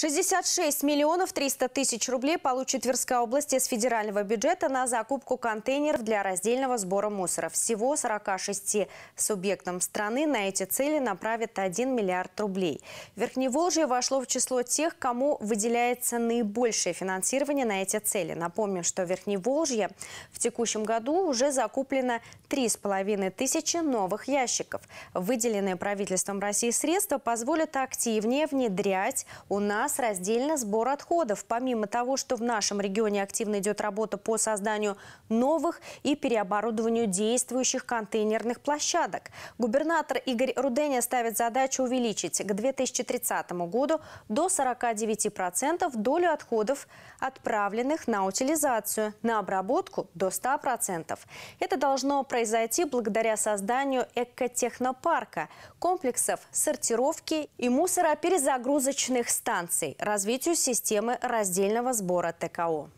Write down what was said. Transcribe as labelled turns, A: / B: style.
A: 66 миллионов 300 тысяч рублей получит Тверская область из федерального бюджета на закупку контейнеров для раздельного сбора мусора. Всего 46 субъектам страны на эти цели направят 1 миллиард рублей. Верхневолжье вошло в число тех, кому выделяется наибольшее финансирование на эти цели. Напомним, что в Верхневолжье в текущем году уже закуплено 3,5 тысячи новых ящиков. Выделенные правительством России средства позволят активнее внедрять у нас нас раздельно сбор отходов. Помимо того, что в нашем регионе активно идет работа по созданию новых и переоборудованию действующих контейнерных площадок. Губернатор Игорь Руденя ставит задачу увеличить к 2030 году до 49% долю отходов, отправленных на утилизацию, на обработку до 100%. Это должно произойти благодаря созданию экотехнопарка, комплексов сортировки и мусороперезагрузочных станций инноваций, развитию системы раздельного сбора ТКО.